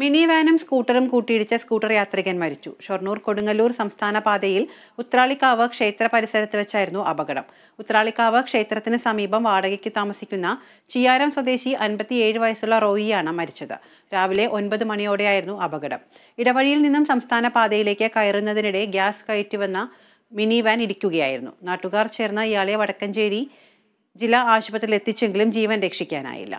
mini വാനും സ്കൂട്ടറും കൂട്ടിയിടിച്ച scooter യാത്രികൻ മരിച്ചു ഷൊർണൂർ കൊടുങ്ങല്ലൂർ സംസ്ഥാന പാതയിൽ ഉത്രാളിക്കാവ് ക്ഷേത്ര പരിസരത്ത് വെച്ചായിരുന്നു അപകടം ഉത്രാളിക്കാവ് ക്ഷേത്രത്തിന് സമീപം വാടകയ്ക്ക് താമസിക്കുന്ന ചിയാരം സ്വദേശി അൻപത്തിയേഴ് വയസ്സുള്ള റോയിയാണ് മരിച്ചത് രാവിലെ ഒൻപത് മണിയോടെയായിരുന്നു അപകടം ഇടവഴിയിൽ നിന്നും സംസ്ഥാന പാതയിലേക്ക് കയറുന്നതിനിടെ ഗ്യാസ് കയറ്റിവന്ന മിനി വാൻ ഇടിക്കുകയായിരുന്നു നാട്ടുകാർ ചേർന്ന് ഇയാളെ വടക്കഞ്ചേരി ജില്ലാ ആശുപത്രിയിൽ എത്തിച്ചെങ്കിലും ജീവൻ രക്ഷിക്കാനായില്ല